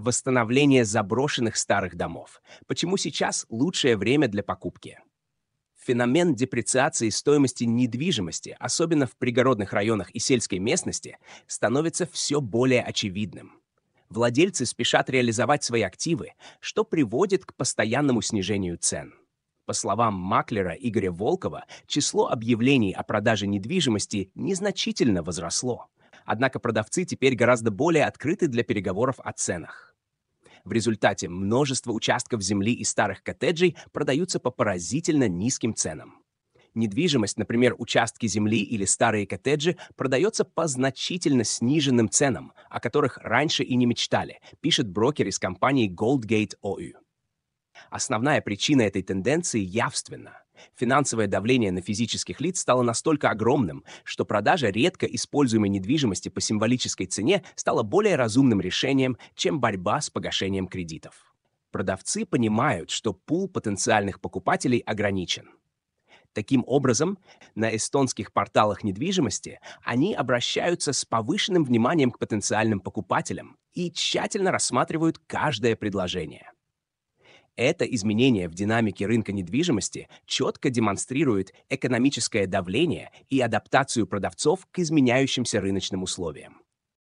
восстановление заброшенных старых домов. Почему сейчас лучшее время для покупки? Феномен депрециации стоимости недвижимости, особенно в пригородных районах и сельской местности, становится все более очевидным. Владельцы спешат реализовать свои активы, что приводит к постоянному снижению цен. По словам маклера Игоря Волкова, число объявлений о продаже недвижимости незначительно возросло. Однако продавцы теперь гораздо более открыты для переговоров о ценах. В результате множество участков земли и старых коттеджей продаются по поразительно низким ценам. Недвижимость, например, участки земли или старые коттеджи, продается по значительно сниженным ценам, о которых раньше и не мечтали, пишет брокер из компании Goldgate OU. Основная причина этой тенденции явственна. Финансовое давление на физических лиц стало настолько огромным, что продажа редко используемой недвижимости по символической цене стала более разумным решением, чем борьба с погашением кредитов. Продавцы понимают, что пул потенциальных покупателей ограничен. Таким образом, на эстонских порталах недвижимости они обращаются с повышенным вниманием к потенциальным покупателям и тщательно рассматривают каждое предложение. Это изменение в динамике рынка недвижимости четко демонстрирует экономическое давление и адаптацию продавцов к изменяющимся рыночным условиям.